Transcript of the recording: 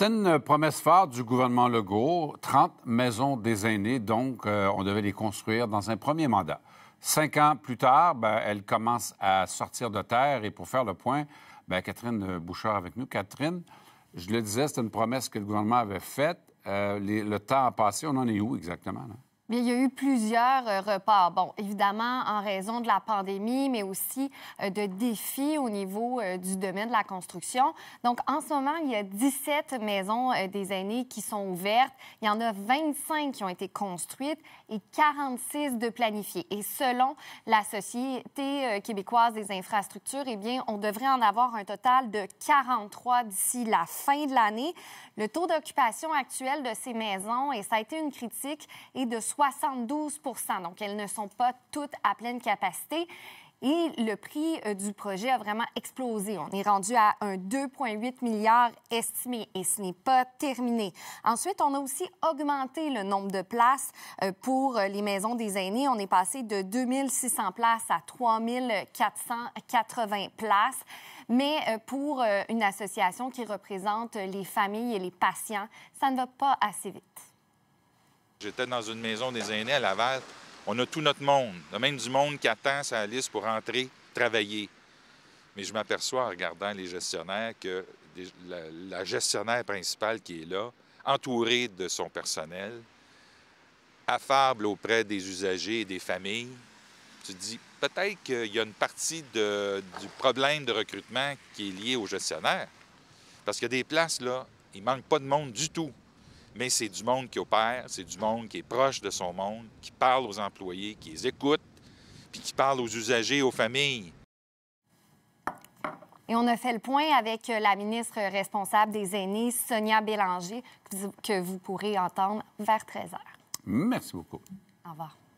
C'est une promesse forte du gouvernement Legault. 30 maisons des aînés, donc, euh, on devait les construire dans un premier mandat. Cinq ans plus tard, elle ben, elles commencent à sortir de terre. Et pour faire le point, ben, Catherine Bouchard avec nous. Catherine, je le disais, c'est une promesse que le gouvernement avait faite. Euh, le temps a passé. On en est où exactement? il y a eu plusieurs euh, repas. Bon, évidemment, en raison de la pandémie, mais aussi euh, de défis au niveau euh, du domaine de la construction. Donc, en ce moment, il y a 17 maisons des aînés qui sont ouvertes. Il y en a 25 qui ont été construites et 46 de planifiées. Et selon la Société québécoise des infrastructures, eh bien, on devrait en avoir un total de 43 d'ici la fin de l'année. Le taux d'occupation actuel de ces maisons, et ça a été une critique, est de 60 72 Donc, elles ne sont pas toutes à pleine capacité. Et le prix euh, du projet a vraiment explosé. On est rendu à un 2,8 milliard estimé et ce n'est pas terminé. Ensuite, on a aussi augmenté le nombre de places euh, pour euh, les maisons des aînés. On est passé de 2600 places à 3480 places. Mais pour une association qui représente les familles et les patients, ça ne va pas assez vite. J'étais dans une maison des aînés à Laval. On a tout notre monde. Il a même du monde qui attend sa liste pour entrer, travailler. Mais je m'aperçois en regardant les gestionnaires que la, gestionnaire principale qui est là, entourée de son personnel, affable auprès des usagers et des familles, tu te dis peut-être qu'il y a une partie du problème de recrutement qui est lié aux gestionnaires. Parce qu'il y a des places, là, il ne manque pas de monde du tout mais c'est du monde qui opère, c'est du monde qui est proche de son monde, qui parle aux employés, qui les écoute, puis qui parle aux usagers, aux familles. Et on a fait le point avec euh, la ministre responsable des aînés, Sonia Bélanger, que vous pourrez entendre vers 13 h. Merci beaucoup. Au revoir.